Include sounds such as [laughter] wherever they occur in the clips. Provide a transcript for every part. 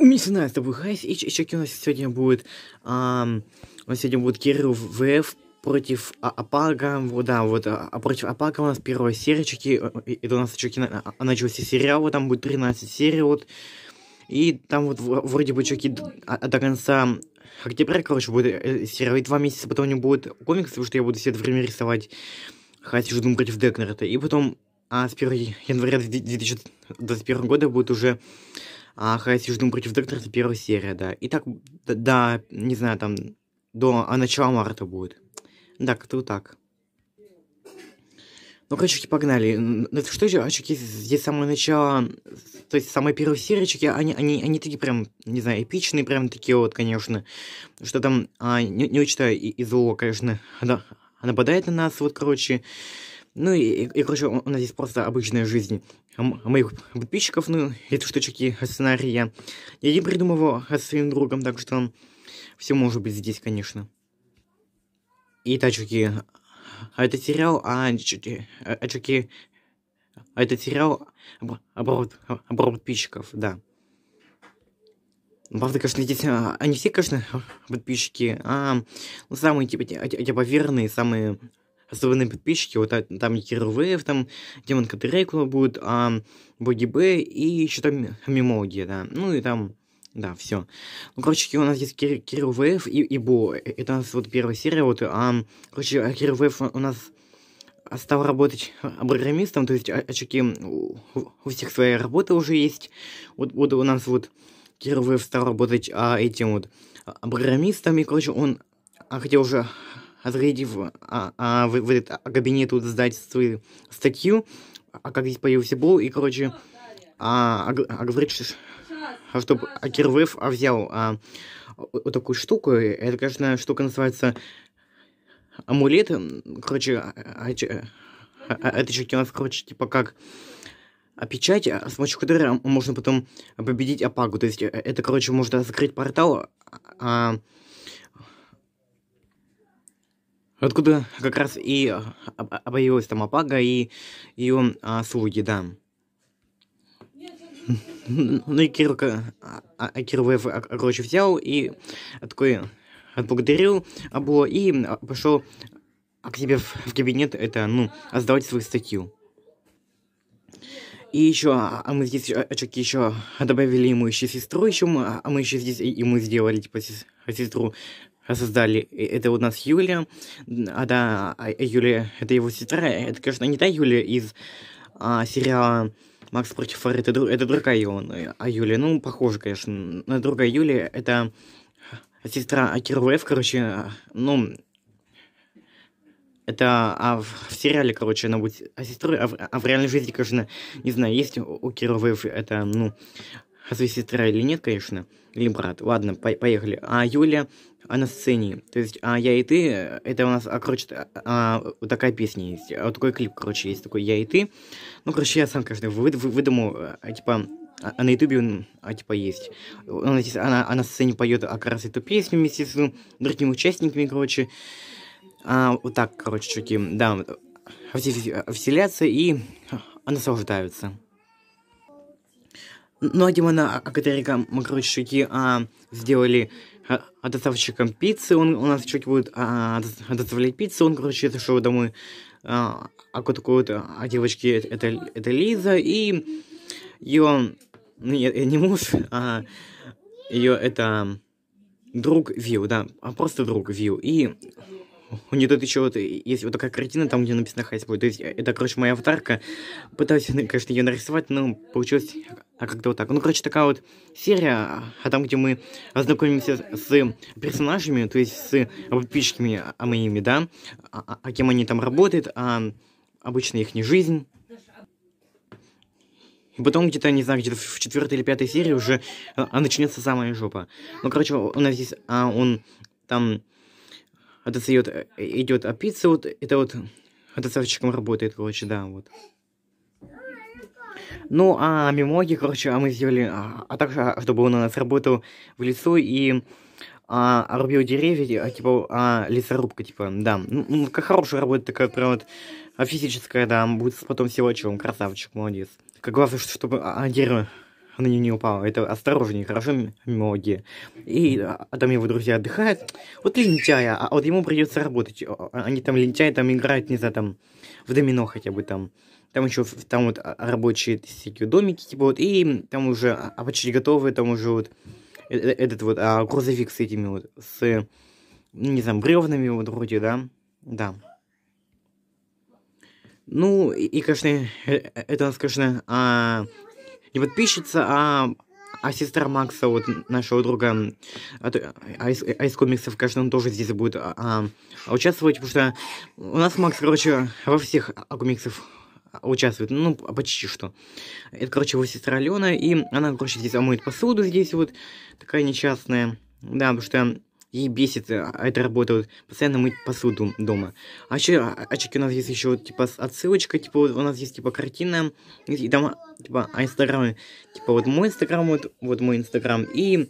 Мясная с тобой хайс, и чеки у нас сегодня будет... А, у нас сегодня будет Кирилл ВФ против а, Апага, вот, да, вот, а, а против Апага у нас первая серия, чеки, э, э, это у нас чеки на, а, а начался сериал, вот, там будет 13 серий, вот, и там вот вроде бы чеки до, а, до конца октября, короче, будет э, сериал, и два месяца потом не будет комикс, потому что я буду все это время рисовать Хайс Ждун против Декнера, и потом, а с 1 января 2021 года будет уже а Ага, сижу жду против доктора, это первая серия, да. И так, да, да, не знаю, там, до а начала марта будет. Да, как-то вот так. Ну, короче, погнали. Ну, что же, очки, здесь самое начало, то есть самые первые серички, они, они, они такие прям, не знаю, эпичные, прям такие вот, конечно, что там, а, не, не учитывая и, и зло, конечно, она нападает на нас, вот, короче, ну и, и, и короче, у нас здесь просто обычная жизнь моих подписчиков, ну, эти штучки сценария. Я не придумывал с своим другом, так что все может быть здесь, конечно. И тачки. А это сериал, а чуки, а, а, а это сериал об, об, об подписчиков, да. Ну, правда, конечно, здесь а, они все, конечно, подписчики, а ну, самые типа, типа верные, самые основные подписчики, вот там Ервеев, там Демон Катерекула будет, а Боги Б и еще там Мимоги, да, ну и там да, все. Ну, короче, у нас есть Кир Кирилл и, и Бо. Это у нас вот первая серия. Вот, а, короче, а Кирилл у нас стал работать программистом, то есть а, а очки у, всех своя работа уже есть. Вот, вот у нас вот Кирилл стал работать а, этим вот программистом, и, короче, он хотел уже разрядив а, а, в, в этот кабинет сдать свою статью, а как здесь появился Бол, и, короче, а, а, а говорит, что, что а Кирвев а взял а, вот такую штуку, это, конечно, штука называется амулет, короче, а, а, а, это штуки у нас, короче, типа как а печать, с помощью которой можно потом победить Апагу. То есть это, короче, можно закрыть портал, а, Откуда как раз и а, а, а, объявилась там Апага и ее а, слуги, да. Ну и кирка, а, а короче, взял и такой отблагодарил Або и пошел к себе в, в кабинет, это, ну, сдавать свою статью. И еще, а мы здесь очки еще добавили ему еще сестру, еще мы, а мы еще здесь ему сделали, типа, сестру создали. Это у нас Юлия А да, а, а Юлия это его сестра. Это, конечно, не та Юлия из а, сериала Макс против Фары. Это, это другая ну, а Юля. А Юлия ну, похоже, конечно, на другая Юлия Это сестра Акирвев, короче, ну, это а в, в сериале, короче, она будет а сестрой, а в, а в реальной жизни, конечно, не знаю, есть у, у Кировы это, ну, разве сестра или нет, конечно, или брат. Ладно, по поехали. А Юля, она на сцене. То есть, а я и ты, это у нас, а, короче, а, а, вот такая песня есть, а, вот такой клип, короче, есть такой «Я и ты». Ну, короче, я сам, конечно, вы, вы, выдумал, а, типа, а, а на ютубе а, типа, есть. Он, она, она на сцене поет, а, как раз эту песню вместе с другими участниками, короче. А, вот так, короче, чуваки, да, а, вселяться и наслаждаются. Ну, а Димона короче, Макручуки а, сделали а, доставщиком пиццы. Он у нас чуть будет а, доставлять пиццы. Он, короче, это зашел домой. А, а такой вот а девочки это, это Лиза. И ее... Нет, ну, не муж, а ее это друг Вил, да, а просто друг Вил. И [laughs] не тут еще вот есть вот такая картина, там, где написано Хайсбой. То есть э, это, короче, моя аватарка. Пытаюсь, [laughs] конечно, ее нарисовать, но получилось а как-то вот так. Ну, короче, такая вот серия, а там, где мы ознакомимся с персонажами, то есть с подписчиками а моими, да, а, а, а кем они там работают, а обычно их не жизнь. И потом где-то, не знаю, где-то в четвертой или пятой серии уже а, начнется самая жопа. Ну, короче, у нас здесь, а, он там это идет, э, идет а пицца, вот это вот htc работает, короче, да, вот. Ну, а мемоги, короче, а мы сделали, а, а так, а, чтобы он у нас работал в лесу и а, рубил деревья, а, типа, а, лесорубка, типа, да. Ну, как хорошая работа такая, прям вот, а физическая, да, будет потом всего чего, красавчик, молодец. Как главное, чтобы а, а дерево она не не упала. Это осторожнее, хорошо, ноги. И а, а там его друзья отдыхают. Вот лентяя, а, а вот ему придется работать. Они там лентяи там играют, не знаю, там в домино хотя бы там. Там еще там вот а, рабочие всякие домики, типа вот, и там уже а почти готовые, там уже вот э, э, этот вот а, грузовик с этими вот, с, ну, не знаю, бревнами вот вроде, да? Да. Ну, и, и конечно, э, это у нас, конечно, а, не подписчица, а, а сестра Макса, вот нашего друга, а, а, из, а из комиксов, конечно, он тоже здесь будет а, а, а, участвовать, потому что у нас Макс, короче, во всех а, комиксов участвует, ну, почти что. Это, короче, его сестра Алена, и она, короче, здесь омоет посуду здесь вот, такая несчастная, да, потому что Ей бесит э, а эта работа, вот, постоянно мыть посуду дома. А еще а очки у нас есть еще, вот, типа, отсылочка, типа, вот, у нас есть, типа, картина, и там, типа, а Инстаграм, типа, вот мой Инстаграм, вот, вот мой Инстаграм, и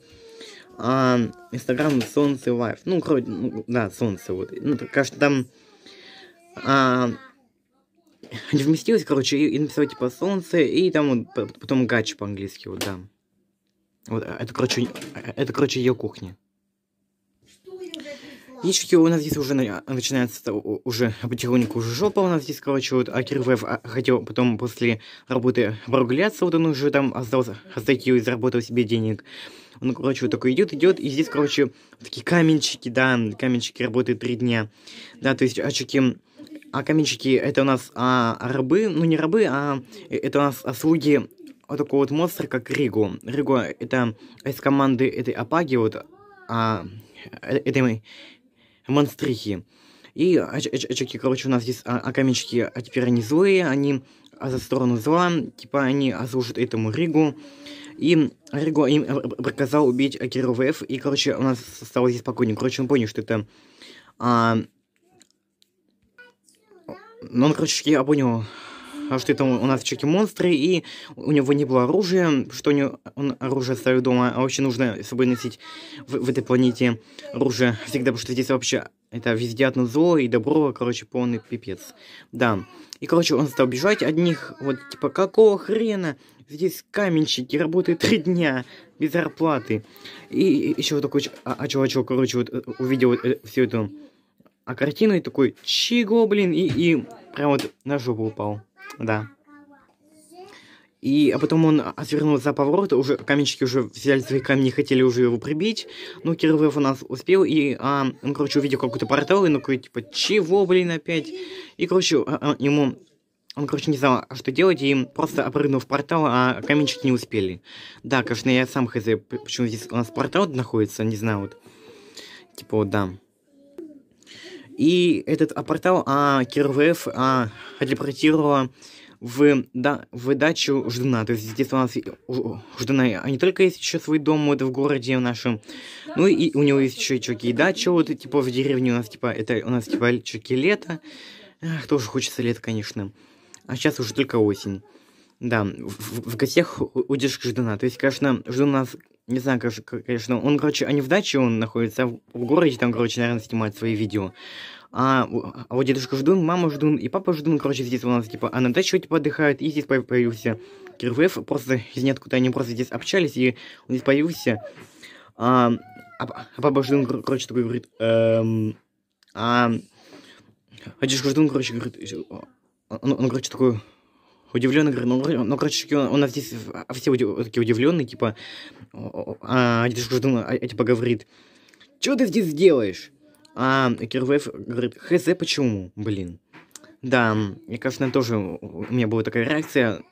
а, Инстаграм Солнце Лайф. Ну, короче, ну, да, Солнце, вот. Ну, кажется, там... А, не вместилось, короче, и, и написал, типа, Солнце, и там вот потом гач по-английски, вот, да. Вот, а, это, короче, это, короче, ее кухня. Яички у нас здесь уже начинается уже потихоньку уже жопа у нас здесь, короче, вот, а Кирвев а, хотел потом после работы прогуляться, вот он уже там остался, остатил и заработал себе денег. Он, короче, вот такой идет, идет, и здесь, короче, такие каменщики, да, каменщики работают три дня. Да, то есть очки, а каменщики это у нас а, рабы, ну не рабы, а э, это у нас ослуги а, вот такого вот монстра, как Ригу. Ригу это из команды этой Апаги, вот, а, э, этой монстрихи. И очки, короче, у нас здесь окаменщики, а, а, а теперь они злые, они а за сторону зла, типа они служат этому Ригу. И Риго им приказал убить Киру ВФ, и, короче, у нас стало здесь спокойнее. Короче, он понял, что это... А... Ну, он, короче, я понял, а что это у нас чеки монстры, и у него не было оружия, что у него, он оружие оставил дома, а вообще нужно с собой носить в, в этой планете оружие всегда, потому что здесь вообще это везде одно зло и добро, короче, полный пипец. Да. И, короче, он стал бежать одних, вот, типа, какого хрена? Здесь каменщики работают три дня без зарплаты. И еще вот такой, а, а чувачок, короче, вот э, увидел вот, э, всю эту а картину и такой, чего, блин, и, и прям вот на жопу упал. Да. И а потом он отвернул за поворот, уже каменщики уже взяли свои камни и хотели уже его прибить. Ну, Кириллов у нас успел, и а, он, короче, увидел какой-то портал, и ну, такой, типа, чего, блин, опять? И, короче, а, а ему... Он, короче, не знал, а что делать, и просто опрыгнул в портал, а каменщики не успели. Да, конечно, я сам хз, почему здесь у нас портал находится, не знаю, вот. Типа, вот, да. И этот а, портал а, КРВФ а, репортировала в, да, в дачу Ждуна. То есть здесь у нас Ждуна, а не только есть еще свой дом вот в городе нашем, ну и у него есть еще и чуваки и дача, вот типа в деревне у нас типа, это у нас типа чуваки лето. Эх, тоже хочется лет, конечно. А сейчас уже только осень. Да, в, в гостях у, дедушки Ждуна. То есть, конечно, Ждун нас, не знаю, конечно, он, короче, а не в даче он находится, а в, в городе там, короче, наверное, снимает свои видео. А, а вот дедушка Ждун, мама Ждун и папа Ждун, короче, здесь у нас, типа, а на даче, типа, отдыхают, и здесь появился Кирвеев, просто из ниоткуда они просто здесь общались, и он здесь появился. А, а, а папа Ждун, короче, такой говорит, эм, а, а дедушка Ждун, короче, говорит, он, э, он, он короче, такой Удивленный, говорю, ну, ну короче, он, нас здесь все а такие удивленные, типа, а, дедушка Ждун, а, типа, говорит, что ты здесь делаешь? А Кирвейф говорит, хз, почему, блин. Да, мне кажется, тоже, у меня была такая реакция,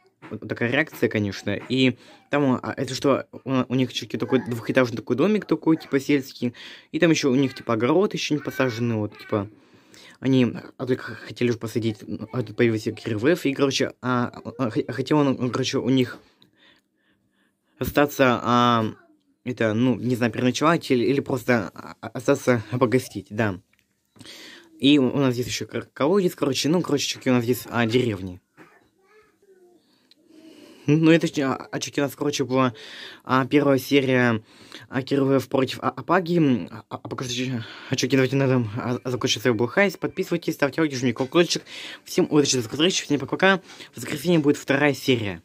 такая реакция, конечно, и там, а, а это что, у, у них еще такой двухэтажный такой домик такой, типа, сельский, и там еще у них, типа, огород еще не посаженный, вот, типа, они а, только хотели уже посадить, а, появился Кирвеф, и, короче, а, а, а хотел он, короче, у них остаться, а, это, ну, не знаю, переночевать или, или просто а, остаться погостить, да. И у нас здесь еще колодец, короче, ну, короче, у нас здесь а, деревни. Ну, это очки а, у нас, короче, была а, первая серия а, Кириллов против а, Апаги. А, а пока что очки а давайте на этом а, закончим свой блохайс. Подписывайтесь, ставьте лайки, жмите колокольчик. Всем удачи до скорых встреч. всем пока-пока. В воскресенье будет вторая серия.